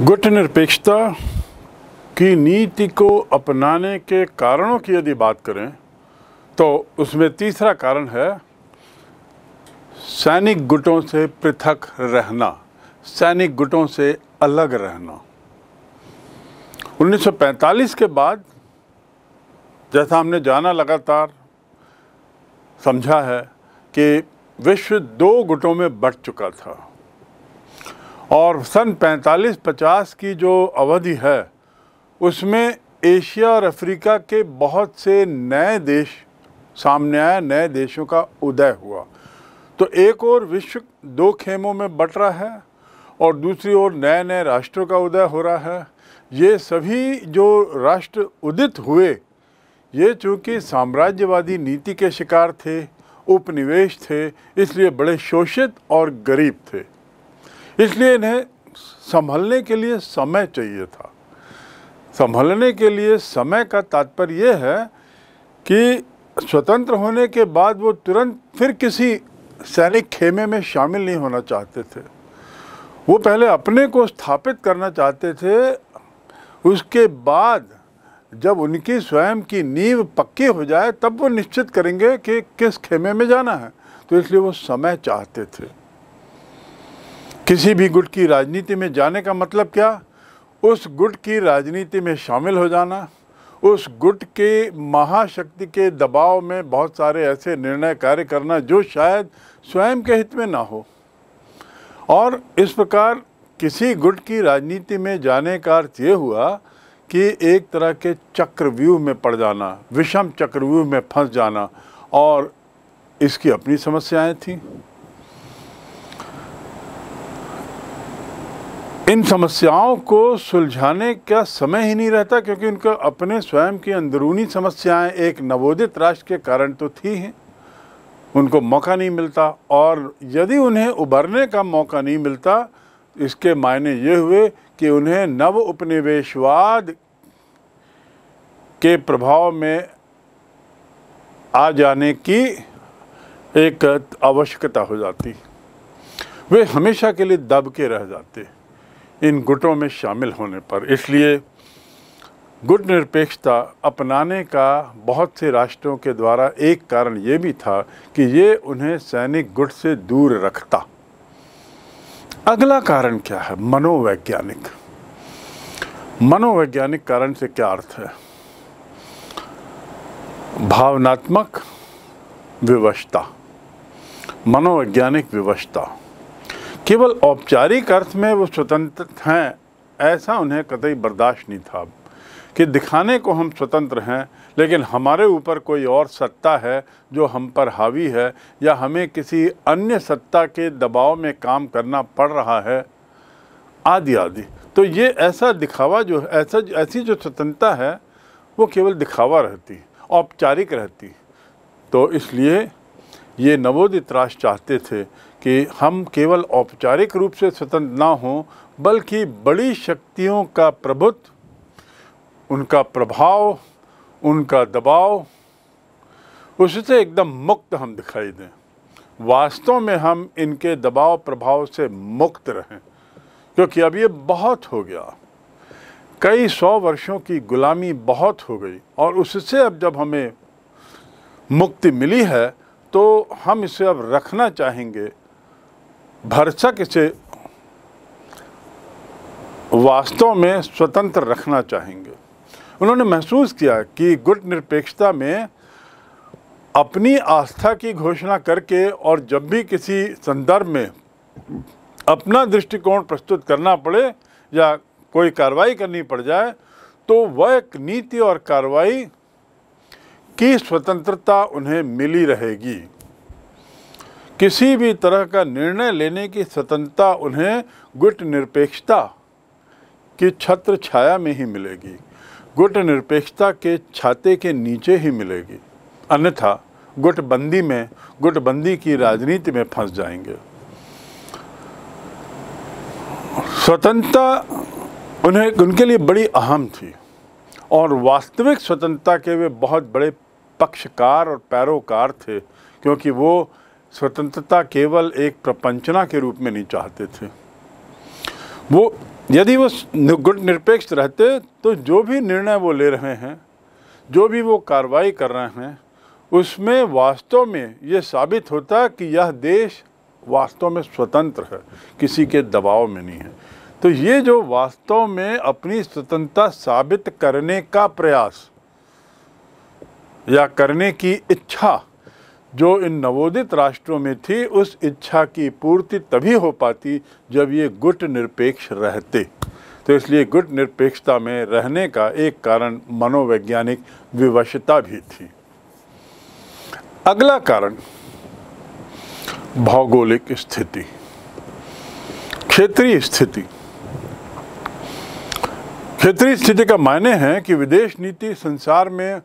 गुट निरपेक्षता की नीति को अपनाने के कारणों की यदि बात करें तो उसमें तीसरा कारण है सैनिक गुटों से पृथक रहना सैनिक गुटों से अलग रहना 1945 के बाद जैसा हमने जाना लगातार समझा है कि विश्व दो गुटों में बढ़ चुका था और सन 45-50 की जो अवधि है उसमें एशिया और अफ्रीका के बहुत से नए देश सामने आए नए देशों का उदय हुआ तो एक और विश्व दो खेमों में बट रहा है और दूसरी ओर नए नए राष्ट्रों का उदय हो रहा है ये सभी जो राष्ट्र उदित हुए ये चूँकि साम्राज्यवादी नीति के शिकार थे उपनिवेश थे इसलिए बड़े शोषित और गरीब थे इसलिए इन्हें संभलने के लिए समय चाहिए था संभलने के लिए समय का तात्पर्य यह है कि स्वतंत्र होने के बाद वो तुरंत फिर किसी सैनिक खेमे में शामिल नहीं होना चाहते थे वो पहले अपने को स्थापित करना चाहते थे उसके बाद जब उनकी स्वयं की नींव पक्की हो जाए तब वो निश्चित करेंगे कि किस खेमे में जाना है तो इसलिए वो समय चाहते थे किसी भी गुट की राजनीति में जाने का मतलब क्या उस गुट की राजनीति में शामिल हो जाना उस गुट के महाशक्ति के दबाव में बहुत सारे ऐसे निर्णय कार्य करना जो शायद स्वयं के हित में ना हो और इस प्रकार किसी गुट की राजनीति में जाने का अर्थ ये हुआ कि एक तरह के चक्रव्यूह में पड़ जाना विषम चक्रव्यूह में फंस जाना और इसकी अपनी समस्याएं थीं इन समस्याओं को सुलझाने का समय ही नहीं रहता क्योंकि उनका अपने स्वयं की अंदरूनी समस्याएं एक नवोदित राष्ट्र के कारण तो थी हैं उनको मौका नहीं मिलता और यदि उन्हें उभरने का मौका नहीं मिलता इसके मायने ये हुए कि उन्हें नव उपनिवेशवाद के प्रभाव में आ जाने की एक आवश्यकता हो जाती वे हमेशा के लिए दब के रह जाते हैं इन गुटों में शामिल होने पर इसलिए गुट निरपेक्षता अपनाने का बहुत से राष्ट्रों के द्वारा एक कारण ये भी था कि ये उन्हें सैनिक गुट से दूर रखता अगला कारण क्या है मनोवैज्ञानिक मनोवैज्ञानिक कारण से क्या अर्थ है भावनात्मक विवशता मनोवैज्ञानिक विवशता केवल औपचारिक अर्थ में वो स्वतंत्र हैं ऐसा उन्हें कतई बर्दाश्त नहीं था कि दिखाने को हम स्वतंत्र हैं लेकिन हमारे ऊपर कोई और सत्ता है जो हम पर हावी है या हमें किसी अन्य सत्ता के दबाव में काम करना पड़ रहा है आदि आदि तो ये ऐसा दिखावा जो ऐसा ऐसी जो स्वतंत्रता है वो केवल दिखावा रहती औपचारिक रहती तो इसलिए ये नवोदित राष्ट्र चाहते थे कि हम केवल औपचारिक रूप से स्वतंत्र ना हों बल्कि बड़ी शक्तियों का प्रभुत्व उनका प्रभाव उनका दबाव उससे एकदम मुक्त हम दिखाई दें वास्तव में हम इनके दबाव प्रभाव से मुक्त रहें क्योंकि अब ये बहुत हो गया कई सौ वर्षों की गुलामी बहुत हो गई और उससे अब जब हमें मुक्ति मिली है तो हम इसे अब रखना चाहेंगे भरसक इसे वास्तव में स्वतंत्र रखना चाहेंगे उन्होंने महसूस किया कि गुट निरपेक्षता में अपनी आस्था की घोषणा करके और जब भी किसी संदर्भ में अपना दृष्टिकोण प्रस्तुत करना पड़े या कोई कार्रवाई करनी पड़ जाए तो वह एक नीति और कार्रवाई की स्वतंत्रता उन्हें मिली रहेगी किसी भी तरह का निर्णय लेने की स्वतंत्रता उन्हें गुट निरपेक्षता की छत्र छाया में ही मिलेगी गुट निरपेक्षता के छाते के नीचे ही मिलेगी अन्यथा गुटबंदी में गुटबंदी की राजनीति में फंस जाएंगे स्वतंत्रता उन्हें उनके लिए बड़ी अहम थी और वास्तविक स्वतंत्रता के वे बहुत बड़े पक्षकार और पैरोकार थे क्योंकि वो स्वतंत्रता केवल एक प्रपंचना के रूप में नहीं चाहते थे वो यदि वो गुट निरपेक्ष रहते तो जो भी निर्णय वो ले रहे हैं जो भी वो कार्रवाई कर रहे हैं उसमें वास्तव में ये साबित होता कि यह देश वास्तव में स्वतंत्र है किसी के दबाव में नहीं है तो ये जो वास्तव में अपनी स्वतंत्रता साबित करने का प्रयास या करने की इच्छा जो इन नवोदित राष्ट्रों में थी उस इच्छा की पूर्ति तभी हो पाती जब ये गुट निरपेक्ष रहते तो इसलिए गुट निरपेक्षता में रहने का एक कारण मनोवैज्ञानिक विवशता भी थी अगला कारण भौगोलिक स्थिति क्षेत्रीय स्थिति क्षेत्रीय स्थिति का मायने है कि विदेश नीति संसार में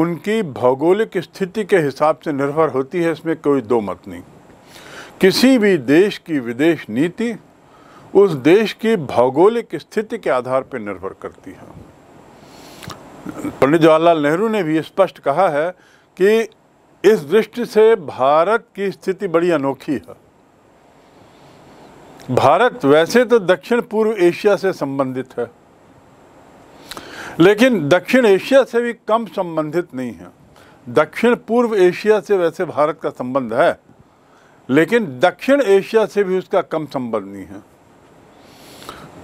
उनकी भौगोलिक स्थिति के हिसाब से निर्भर होती है इसमें कोई दो मत नहीं किसी भी देश की विदेश नीति उस देश की भौगोलिक स्थिति के आधार पर निर्भर करती है पंडित जवाहरलाल नेहरू ने भी स्पष्ट कहा है कि इस दृष्टि से भारत की स्थिति बड़ी अनोखी है भारत वैसे तो दक्षिण पूर्व एशिया से संबंधित है लेकिन दक्षिण एशिया से भी कम संबंधित नहीं है दक्षिण पूर्व एशिया से वैसे भारत का संबंध है लेकिन दक्षिण एशिया से भी उसका कम संबंध नहीं है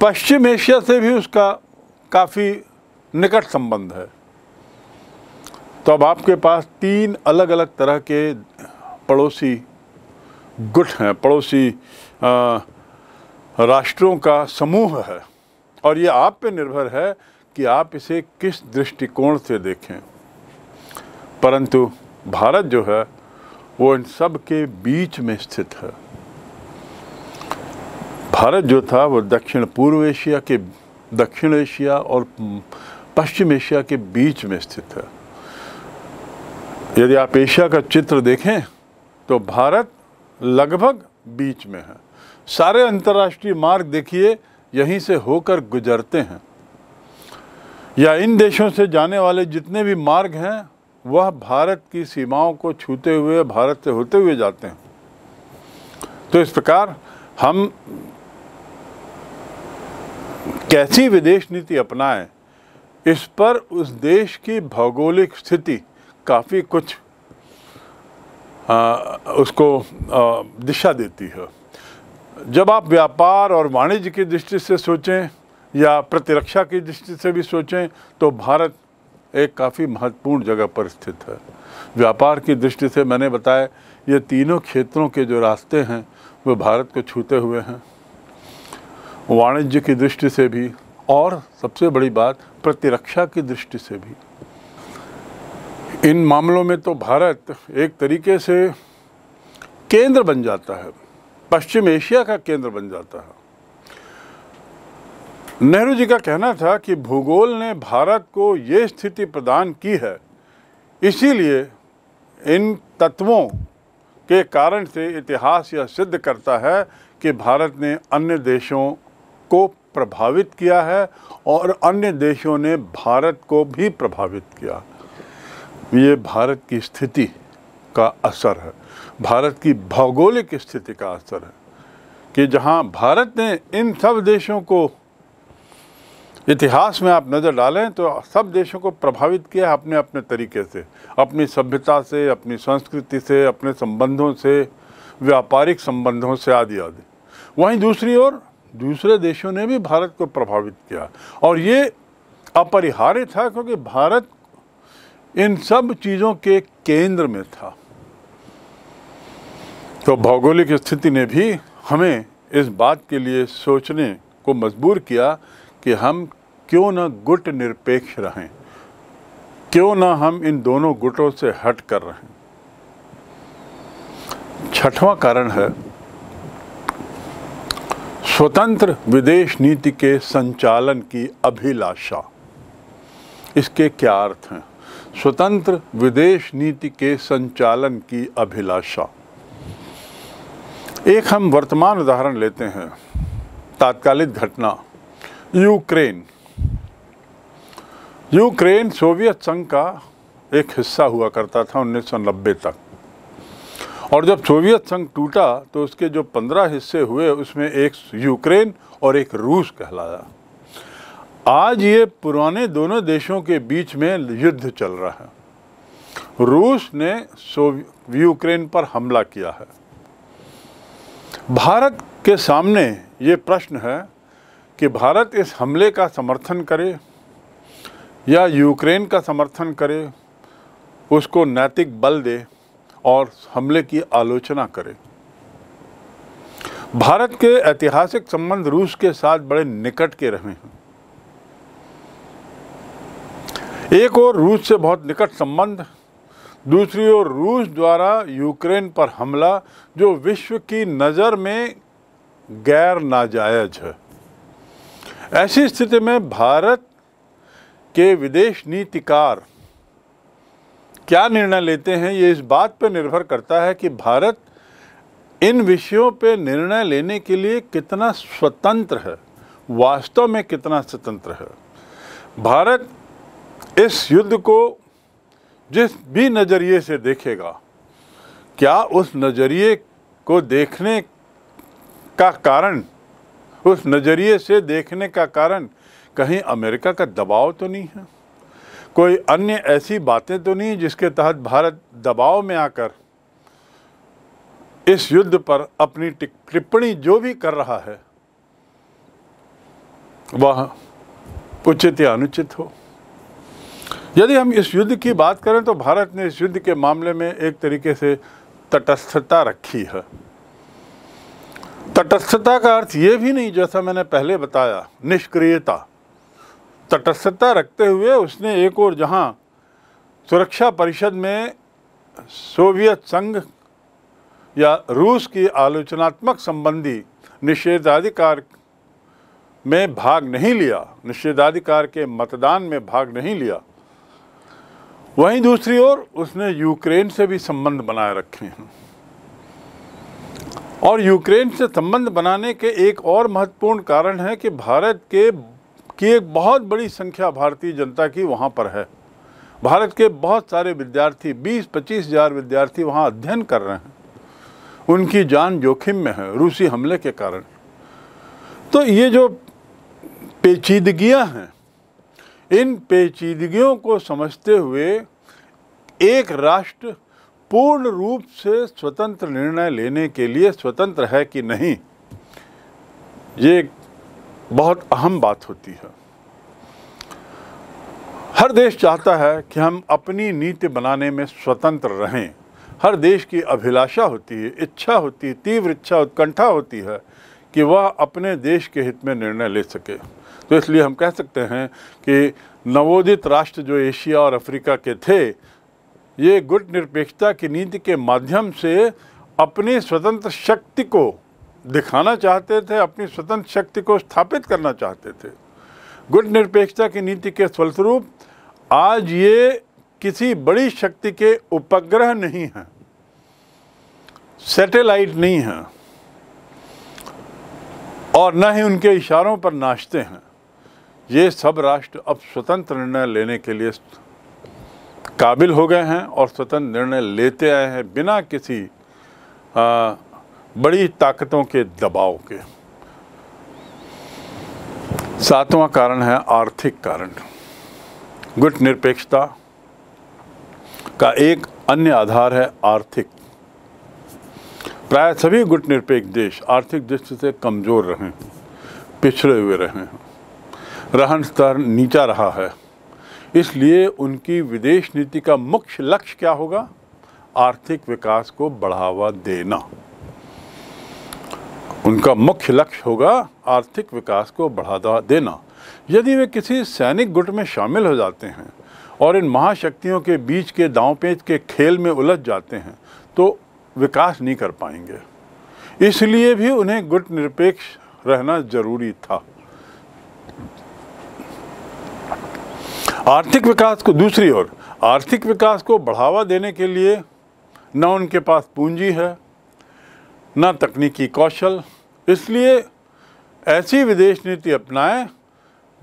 पश्चिम एशिया से भी उसका काफ़ी निकट संबंध है तो अब आपके पास तीन अलग अलग तरह के पड़ोसी गुट हैं पड़ोसी राष्ट्रों का समूह है और ये आप पे निर्भर है कि आप इसे किस दृष्टिकोण से देखें परंतु भारत जो है वो इन सब के बीच में स्थित है भारत जो था वो दक्षिण पूर्व एशिया के दक्षिण एशिया और पश्चिम एशिया के बीच में स्थित है यदि आप एशिया का चित्र देखें तो भारत लगभग बीच में है सारे अंतर्राष्ट्रीय मार्ग देखिए यहीं से होकर गुजरते हैं या इन देशों से जाने वाले जितने भी मार्ग हैं वह भारत की सीमाओं को छूते हुए भारत से होते हुए जाते हैं तो इस प्रकार हम कैसी विदेश नीति अपनाएं इस पर उस देश की भौगोलिक स्थिति काफ़ी कुछ आ, उसको आ, दिशा देती है जब आप व्यापार और वाणिज्य की दृष्टि से सोचें या प्रतिरक्षा की दृष्टि से भी सोचें तो भारत एक काफ़ी महत्वपूर्ण जगह पर स्थित है व्यापार की दृष्टि से मैंने बताया ये तीनों क्षेत्रों के जो रास्ते हैं वो भारत को छूते हुए हैं वाणिज्य की दृष्टि से भी और सबसे बड़ी बात प्रतिरक्षा की दृष्टि से भी इन मामलों में तो भारत एक तरीके से केंद्र बन जाता है पश्चिम एशिया का केंद्र बन जाता है नेहरू जी का कहना था कि भूगोल ने भारत को ये स्थिति प्रदान की है इसीलिए इन तत्वों के कारण से इतिहास यह सिद्ध करता है कि भारत ने अन्य देशों को प्रभावित किया है और अन्य देशों ने भारत को भी प्रभावित किया ये भारत की स्थिति का असर है भारत की भौगोलिक स्थिति का असर है कि जहाँ भारत ने इन सब देशों को इतिहास में आप नज़र डालें तो सब देशों को प्रभावित किया अपने अपने तरीके से अपनी सभ्यता से अपनी संस्कृति से अपने संबंधों से व्यापारिक संबंधों से आदि आदि वहीं दूसरी ओर दूसरे देशों ने भी भारत को प्रभावित किया और ये अपरिहार्य था क्योंकि भारत इन सब चीज़ों के केंद्र में था तो भौगोलिक स्थिति ने भी हमें इस बात के लिए सोचने को मजबूर किया कि हम क्यों ना गुट निरपेक्ष रहें क्यों ना हम इन दोनों गुटों से हट कर रहें छठवां कारण है स्वतंत्र विदेश नीति के संचालन की अभिलाषा इसके क्या अर्थ हैं स्वतंत्र विदेश नीति के संचालन की अभिलाषा एक हम वर्तमान उदाहरण लेते हैं तात्कालिक घटना यूक्रेन यूक्रेन सोवियत संघ का एक हिस्सा हुआ करता था नब्बे तक और जब सोवियत संघ टूटा तो उसके जो पंद्रह हिस्से हुए उसमें एक यूक्रेन और एक रूस कहलाया आज ये पुराने दोनों देशों के बीच में युद्ध चल रहा है रूस ने यूक्रेन पर हमला किया है भारत के सामने ये प्रश्न है कि भारत इस हमले का समर्थन करे या यूक्रेन का समर्थन करे उसको नैतिक बल दे और हमले की आलोचना करे भारत के ऐतिहासिक संबंध रूस के साथ बड़े निकट के रहे हैं एक ओर रूस से बहुत निकट संबंध दूसरी ओर रूस द्वारा यूक्रेन पर हमला जो विश्व की नज़र में गैर नाजायज है ऐसी स्थिति में भारत के विदेश नीतिकार क्या निर्णय लेते हैं ये इस बात पर निर्भर करता है कि भारत इन विषयों पर निर्णय लेने के लिए कितना स्वतंत्र है वास्तव में कितना स्वतंत्र है भारत इस युद्ध को जिस भी नज़रिए से देखेगा क्या उस नज़रिए को देखने का कारण उस नज़रिए से देखने का कारण कहीं अमेरिका का दबाव तो नहीं है कोई अन्य ऐसी बातें तो नहीं जिसके तहत भारत दबाव में आकर इस युद्ध पर अपनी टिप्पणी जो भी कर रहा है वह उचित या अनुचित हो यदि हम इस युद्ध की बात करें तो भारत ने इस युद्ध के मामले में एक तरीके से तटस्थता रखी है तटस्थता का अर्थ ये भी नहीं जैसा मैंने पहले बताया निष्क्रियता तटस्थता रखते हुए उसने एक और जहां सुरक्षा परिषद में सोवियत संघ या रूस की आलोचनात्मक संबंधी निषेधाधिकार में भाग नहीं लिया निषेधाधिकार के मतदान में भाग नहीं लिया वहीं दूसरी ओर उसने यूक्रेन से भी संबंध बनाए रखे हैं और यूक्रेन से संबंध बनाने के एक और महत्वपूर्ण कारण है कि भारत के की एक बहुत बड़ी संख्या भारतीय जनता की वहाँ पर है भारत के बहुत सारे विद्यार्थी 20-25 हजार विद्यार्थी वहाँ अध्ययन कर रहे हैं उनकी जान जोखिम में है रूसी हमले के कारण तो ये जो पेचीदगियाँ हैं इन पेचीदगियों को समझते हुए एक राष्ट्र पूर्ण रूप से स्वतंत्र निर्णय लेने के लिए स्वतंत्र है कि नहीं ये बहुत अहम बात होती है हर देश चाहता है कि हम अपनी नीति बनाने में स्वतंत्र रहें हर देश की अभिलाषा होती है इच्छा होती है तीव्र इच्छा उत्कंठा होती है कि वह अपने देश के हित में निर्णय ले सके तो इसलिए हम कह सकते हैं कि नवोदित राष्ट्र जो एशिया और अफ्रीका के थे ये गुट निरपेक्षता की नीति के माध्यम से अपनी स्वतंत्र शक्ति को दिखाना चाहते थे अपनी स्वतंत्र शक्ति को स्थापित करना चाहते थे गुट निरपेक्षता की नीति के फलस्वरूप आज ये किसी बड़ी शक्ति के उपग्रह नहीं हैं सैटेलाइट नहीं हैं और न ही उनके इशारों पर नाचते हैं ये सब राष्ट्र अब स्वतंत्र निर्णय लेने के लिए काबिल हो गए हैं और स्वतंत्र निर्णय लेते आए हैं बिना किसी आ, बड़ी ताकतों के दबाव के सातवां कारण है आर्थिक कारण गुट निरपेक्षता का एक अन्य आधार है आर्थिक प्राय सभी गुट निरपेक्ष देश आर्थिक दृष्टि से कमज़ोर रहे हैं पिछड़े हुए रहे हैं रहन स्तर नीचा रहा है इसलिए उनकी विदेश नीति का मुख्य लक्ष्य क्या होगा आर्थिक विकास को बढ़ावा देना उनका मुख्य लक्ष्य होगा आर्थिक विकास को बढ़ावा देना यदि वे किसी सैनिक गुट में शामिल हो जाते हैं और इन महाशक्तियों के बीच के दाव पेच के खेल में उलझ जाते हैं तो विकास नहीं कर पाएंगे इसलिए भी उन्हें गुट निरपेक्ष रहना ज़रूरी था आर्थिक विकास को दूसरी ओर आर्थिक विकास को बढ़ावा देने के लिए न उनके पास पूंजी है न तकनीकी कौशल इसलिए ऐसी विदेश नीति अपनाएं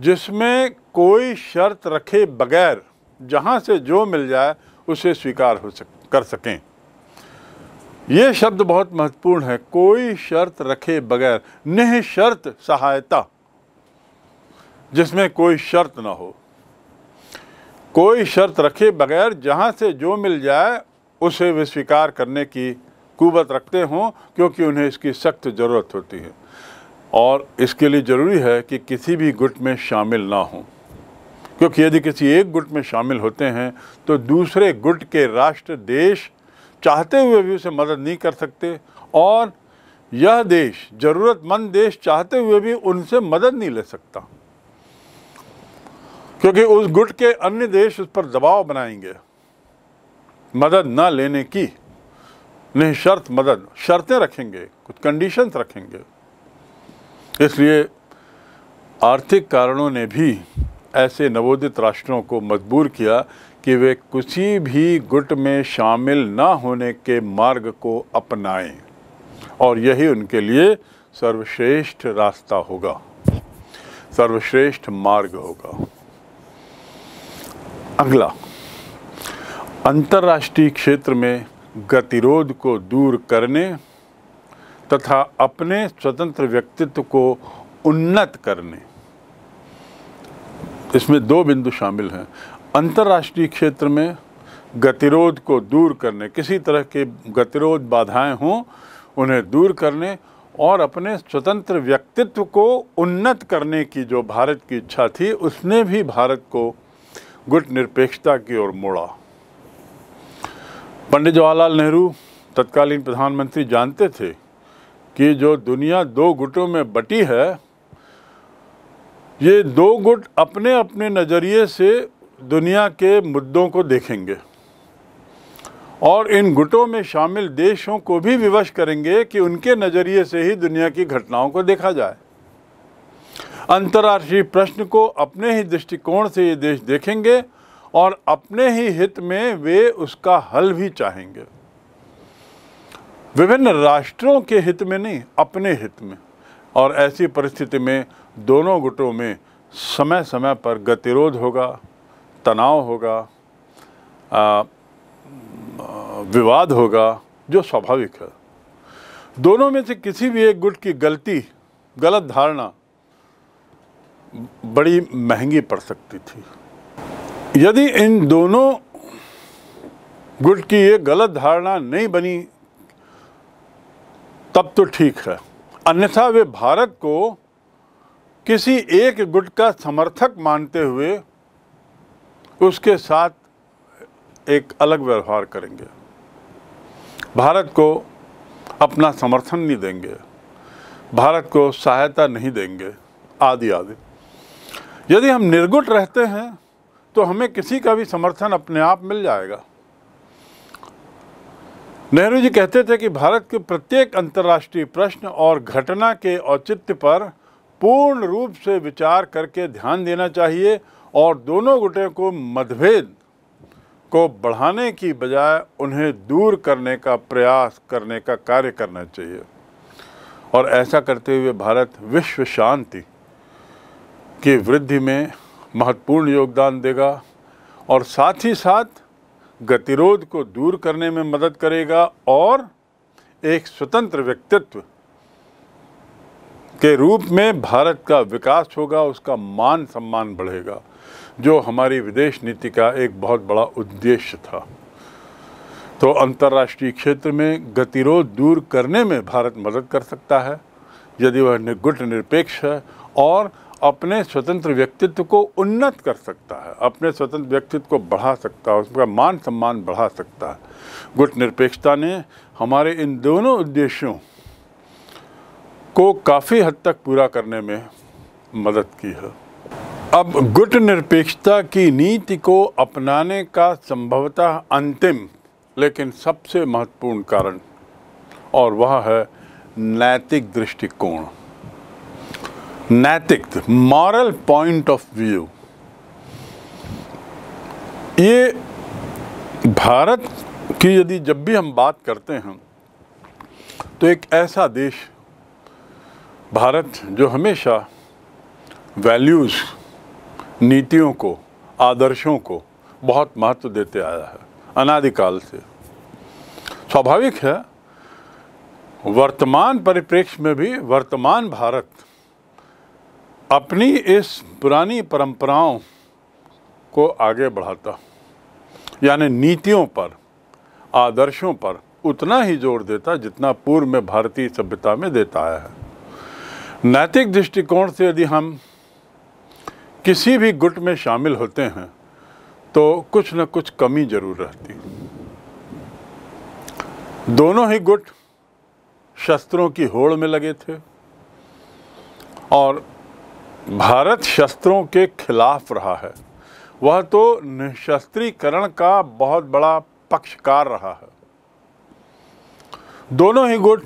जिसमें कोई शर्त रखे बगैर जहां से जो मिल जाए उसे स्वीकार हो सक कर सकें ये शब्द बहुत महत्वपूर्ण है कोई शर्त रखे बगैर निःशर्त सहायता जिसमें कोई शर्त ना हो कोई शर्त रखे बगैर जहाँ से जो मिल जाए उसे वे स्वीकार करने की कुवत रखते हों क्योंकि उन्हें इसकी सख्त ज़रूरत होती है और इसके लिए ज़रूरी है कि किसी भी गुट में शामिल ना हों क्योंकि यदि किसी एक गुट में शामिल होते हैं तो दूसरे गुट के राष्ट्र देश चाहते हुए भी उसे मदद नहीं कर सकते और यह देश ज़रूरतमंद देश चाहते हुए भी उनसे मदद नहीं ले सकता क्योंकि उस गुट के अन्य देश उस पर दबाव बनाएंगे मदद ना लेने की नहीं शर्त मदद शर्तें रखेंगे कुछ कंडीशंस रखेंगे इसलिए आर्थिक कारणों ने भी ऐसे नवोदित राष्ट्रों को मजबूर किया कि वे किसी भी गुट में शामिल ना होने के मार्ग को अपनाएं और यही उनके लिए सर्वश्रेष्ठ रास्ता होगा सर्वश्रेष्ठ मार्ग होगा अगला अंतर्राष्ट्रीय क्षेत्र में गतिरोध को दूर करने तथा अपने स्वतंत्र व्यक्तित्व को उन्नत करने इसमें दो बिंदु शामिल हैं अंतर्राष्ट्रीय क्षेत्र में गतिरोध को दूर करने किसी तरह के गतिरोध बाधाएं हों उन्हें दूर करने और अपने स्वतंत्र व्यक्तित्व को उन्नत करने की जो भारत की इच्छा थी उसने भी भारत को गुट निरपेक्षता की ओर मोड़ा पंडित जवाहरलाल नेहरू तत्कालीन प्रधानमंत्री जानते थे कि जो दुनिया दो गुटों में बटी है ये दो गुट अपने अपने नज़रिए से दुनिया के मुद्दों को देखेंगे और इन गुटों में शामिल देशों को भी विवश करेंगे कि उनके नज़रिए से ही दुनिया की घटनाओं को देखा जाए अंतर्राष्ट्रीय प्रश्न को अपने ही दृष्टिकोण से ये देश देखेंगे और अपने ही हित में वे उसका हल भी चाहेंगे विभिन्न राष्ट्रों के हित में नहीं अपने हित में और ऐसी परिस्थिति में दोनों गुटों में समय समय पर गतिरोध होगा तनाव होगा आ, विवाद होगा जो स्वाभाविक है दोनों में से किसी भी एक गुट की गलती गलत धारणा बड़ी महंगी पड़ सकती थी यदि इन दोनों गुट की ये गलत धारणा नहीं बनी तब तो ठीक है अन्यथा वे भारत को किसी एक गुट का समर्थक मानते हुए उसके साथ एक अलग व्यवहार करेंगे भारत को अपना समर्थन नहीं देंगे भारत को सहायता नहीं देंगे आदि आदि यदि हम निर्गुट रहते हैं तो हमें किसी का भी समर्थन अपने आप मिल जाएगा नेहरू जी कहते थे कि भारत के प्रत्येक अंतर्राष्ट्रीय प्रश्न और घटना के औचित्य पर पूर्ण रूप से विचार करके ध्यान देना चाहिए और दोनों गुटे को मतभेद को बढ़ाने की बजाय उन्हें दूर करने का प्रयास करने का कार्य करना चाहिए और ऐसा करते हुए भारत विश्व शांति की वृद्धि में महत्वपूर्ण योगदान देगा और साथ ही साथ गतिरोध को दूर करने में मदद करेगा और एक स्वतंत्र व्यक्तित्व के रूप में भारत का विकास होगा उसका मान सम्मान बढ़ेगा जो हमारी विदेश नीति का एक बहुत बड़ा उद्देश्य था तो अंतर्राष्ट्रीय क्षेत्र में गतिरोध दूर करने में भारत मदद कर सकता है यदि वह गुट निरपेक्ष है और अपने स्वतंत्र व्यक्तित्व को उन्नत कर सकता है अपने स्वतंत्र व्यक्तित्व को बढ़ा सकता है उसका मान सम्मान बढ़ा सकता है गुट निरपेक्षता ने हमारे इन दोनों उद्देश्यों को काफ़ी हद तक पूरा करने में मदद की है अब गुट निरपेक्षता की नीति को अपनाने का संभवतः अंतिम लेकिन सबसे महत्वपूर्ण कारण और वह है नैतिक दृष्टिकोण नैतिक मॉरल पॉइंट ऑफ व्यू ये भारत की यदि जब भी हम बात करते हैं तो एक ऐसा देश भारत जो हमेशा वैल्यूज़ नीतियों को आदर्शों को बहुत महत्व देते आया है अनादिकाल से स्वाभाविक है वर्तमान परिप्रेक्ष्य में भी वर्तमान भारत अपनी इस पुरानी परंपराओं को आगे बढ़ाता यानी नीतियों पर आदर्शों पर उतना ही जोर देता जितना पूर्व में भारतीय सभ्यता में देता आया है नैतिक दृष्टिकोण से यदि हम किसी भी गुट में शामिल होते हैं तो कुछ न कुछ कमी जरूर रहती दोनों ही गुट शस्त्रों की होड़ में लगे थे और भारत शस्त्रों के खिलाफ रहा है वह तो निशस्त्रीकरण का बहुत बड़ा पक्षकार रहा है दोनों ही गुट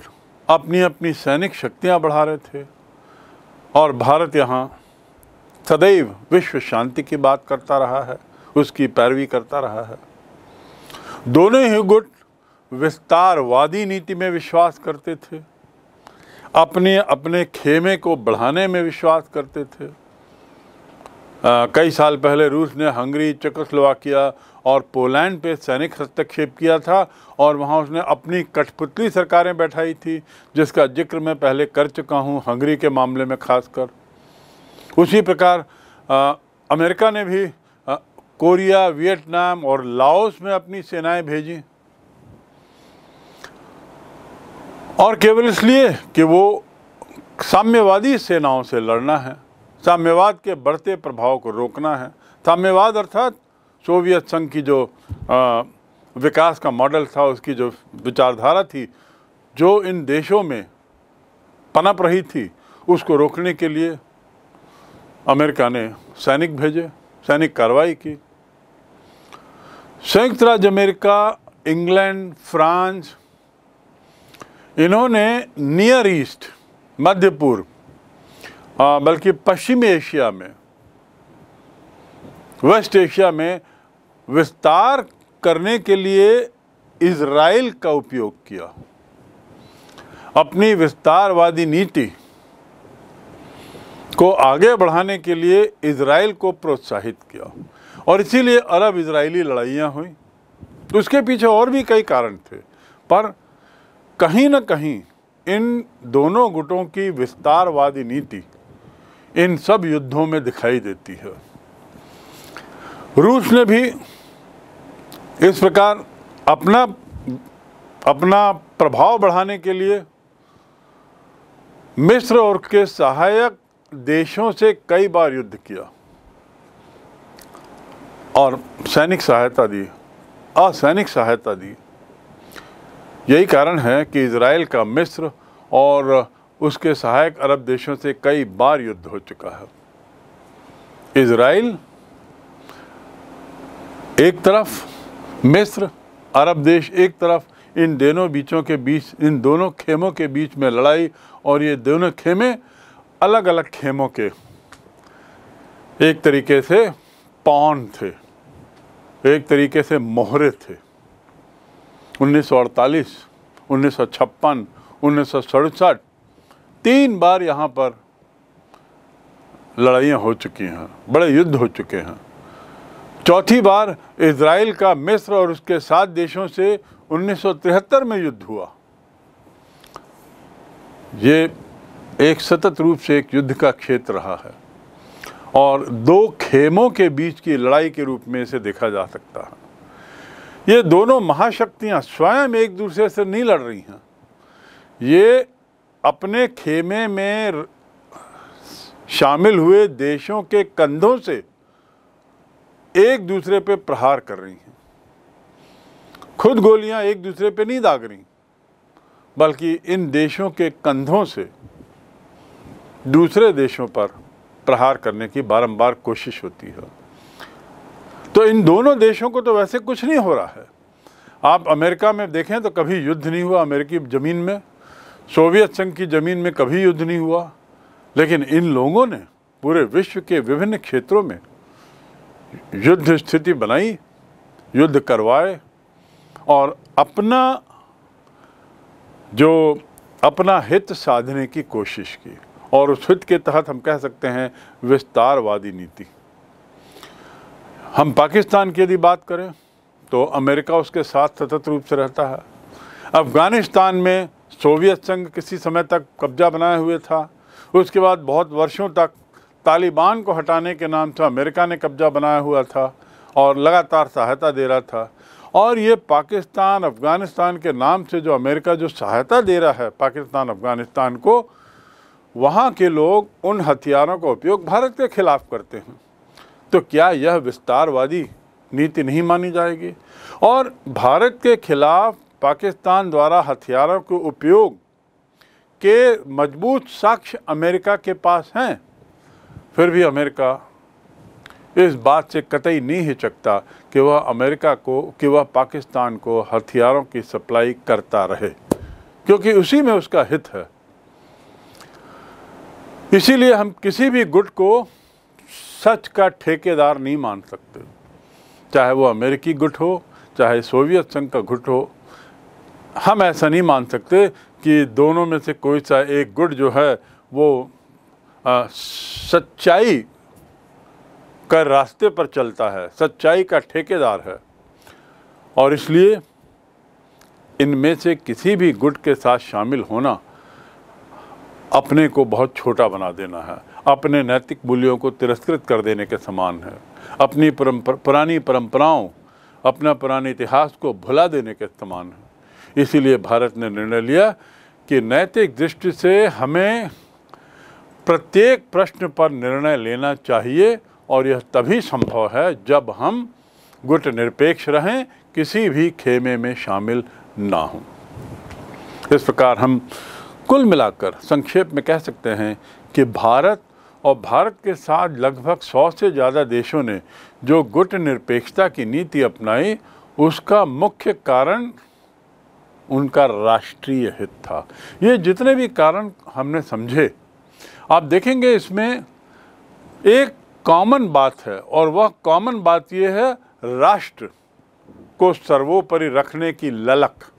अपनी अपनी सैनिक शक्तियां बढ़ा रहे थे और भारत यहाँ सदैव विश्व शांति की बात करता रहा है उसकी पैरवी करता रहा है दोनों ही गुट विस्तारवादी नीति में विश्वास करते थे अपने अपने खेमे को बढ़ाने में विश्वास करते थे आ, कई साल पहले रूस ने हंगरी चकोस्लोवाकिया और पोलैंड पे सैनिक हस्तक्षेप किया था और वहाँ उसने अपनी कठपुतली सरकारें बैठाई थी जिसका जिक्र मैं पहले कर चुका हूँ हंगरी के मामले में खासकर उसी प्रकार आ, अमेरिका ने भी आ, कोरिया वियतनाम और लाओस में अपनी सेनाएं भेजी और केवल इसलिए कि वो साम्यवादी सेनाओं से लड़ना है साम्यवाद के बढ़ते प्रभाव को रोकना है साम्यवाद अर्थात सोवियत संघ की जो आ, विकास का मॉडल था उसकी जो विचारधारा थी जो इन देशों में पनप रही थी उसको रोकने के लिए अमेरिका ने सैनिक भेजे सैनिक कार्रवाई की संयुक्त राज्य अमेरिका इंग्लैंड फ्रांस इन्होंने नियर ईस्ट मध्य पूर्व बल्कि पश्चिमी एशिया में वेस्ट एशिया में विस्तार करने के लिए इसराइल का उपयोग किया अपनी विस्तारवादी नीति को आगे बढ़ाने के लिए इसराइल को प्रोत्साहित किया और इसीलिए अरब इसराइली लड़ाइयाँ हुई उसके पीछे और भी कई कारण थे पर कहीं ना कहीं इन दोनों गुटों की विस्तारवादी नीति इन सब युद्धों में दिखाई देती है रूस ने भी इस प्रकार अपना अपना प्रभाव बढ़ाने के लिए मिस्र और के सहायक देशों से कई बार युद्ध किया और सैनिक सहायता दी असैनिक सहायता दी यही कारण है कि इसराइल का मिस्र और उसके सहायक अरब देशों से कई बार युद्ध हो चुका है इसराइल एक तरफ मिस्र अरब देश एक तरफ इन दोनों बीचों के बीच इन दोनों खेमों के बीच में लड़ाई और ये दोनों खेमे अलग अलग खेमों के एक तरीके से पौन थे एक तरीके से मोहरे थे उन्नीस सौ अड़तालीस उन्नीस सौ छप्पन उन्नीस सौ सड़सठ तीन बार यहाँ पर लड़ाइयाँ हो चुकी हैं बड़े युद्ध हो चुके हैं चौथी बार इसराइल का मिस्र और उसके सात देशों से 1973 में युद्ध हुआ ये एक सतत रूप से एक युद्ध का क्षेत्र रहा है और दो खेमों के बीच की लड़ाई के रूप में इसे देखा जा सकता है ये दोनों महाशक्तियाँ स्वयं एक दूसरे से नहीं लड़ रही हैं ये अपने खेमे में शामिल हुए देशों के कंधों से एक दूसरे पे प्रहार कर रही हैं खुद गोलियां एक दूसरे पे नहीं दाग रही बल्कि इन देशों के कंधों से दूसरे देशों पर प्रहार करने की बारंबार कोशिश होती है तो इन दोनों देशों को तो वैसे कुछ नहीं हो रहा है आप अमेरिका में देखें तो कभी युद्ध नहीं हुआ अमेरिकी ज़मीन में सोवियत संघ की ज़मीन में कभी युद्ध नहीं हुआ लेकिन इन लोगों ने पूरे विश्व के विभिन्न क्षेत्रों में युद्ध स्थिति बनाई युद्ध करवाए और अपना जो अपना हित साधने की कोशिश की और उस हित के तहत हम कह सकते हैं विस्तारवादी नीति हम पाकिस्तान की यदि बात करें तो अमेरिका उसके साथ सतत रूप से रहता है अफ़गानिस्तान में सोवियत संघ किसी समय तक कब्जा बनाए हुए था उसके बाद बहुत वर्षों तक तालिबान को हटाने के नाम से अमेरिका ने कब्जा बनाया हुआ था और लगातार सहायता दे रहा था और ये पाकिस्तान अफ़गानिस्तान के नाम से जो अमेरिका जो सहायता दे रहा है पाकिस्तान अफ़गानिस्तान को वहाँ के लोग उन हथियारों का उपयोग भारत के खिलाफ करते हैं तो क्या यह विस्तारवादी नीति नहीं मानी जाएगी और भारत के खिलाफ पाकिस्तान द्वारा हथियारों के उपयोग के मजबूत साक्ष्य अमेरिका के पास हैं फिर भी अमेरिका इस बात से कतई नहीं हिचकता कि वह अमेरिका को कि वह पाकिस्तान को हथियारों की सप्लाई करता रहे क्योंकि उसी में उसका हित है इसीलिए हम किसी भी गुट को सच का ठेकेदार नहीं मान सकते चाहे वो अमेरिकी गुट हो चाहे सोवियत संघ का गुट हो हम ऐसा नहीं मान सकते कि दोनों में से कोई सा एक गुट जो है वो आ, सच्चाई का रास्ते पर चलता है सच्चाई का ठेकेदार है और इसलिए इनमें से किसी भी गुट के साथ शामिल होना अपने को बहुत छोटा बना देना है अपने नैतिक मूल्यों को तिरस्कृत कर देने के समान है अपनी परंपर, पुरानी परंपराओं अपना पुराने इतिहास को भुला देने के समान है इसीलिए भारत ने निर्णय लिया कि नैतिक दृष्टि से हमें प्रत्येक प्रश्न पर निर्णय लेना चाहिए और यह तभी संभव है जब हम गुट निरपेक्ष रहें किसी भी खेमे में शामिल ना हों इस प्रकार हम कुल मिलाकर संक्षेप में कह सकते हैं कि भारत और भारत के साथ लगभग सौ से ज़्यादा देशों ने जो गुट निरपेक्षता की नीति अपनाई उसका मुख्य कारण उनका राष्ट्रीय हित था ये जितने भी कारण हमने समझे आप देखेंगे इसमें एक कॉमन बात है और वह कॉमन बात यह है राष्ट्र को सर्वोपरि रखने की ललक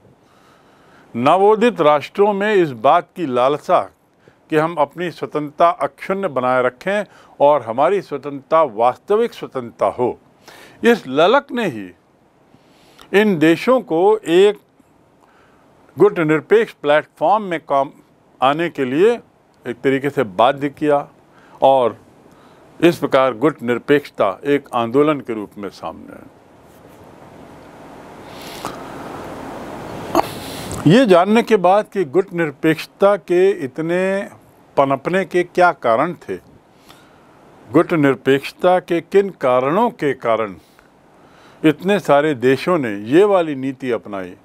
नवोदित राष्ट्रों में इस बात की लालसा कि हम अपनी स्वतंत्रता अक्षुण्य बनाए रखें और हमारी स्वतंत्रता वास्तविक स्वतंत्रता हो इस ललक ने ही इन देशों को एक गुट निरपेक्ष प्लेटफॉर्म में काम आने के लिए एक तरीके से बाध्य किया और इस प्रकार गुट निरपेक्षता एक आंदोलन के रूप में सामने आई ये जानने के बाद कि गुट निरपेक्षता के इतने पनपने के क्या कारण थे गुट निरपेक्षता के किन कारणों के कारण इतने सारे देशों ने ये वाली नीति अपनाई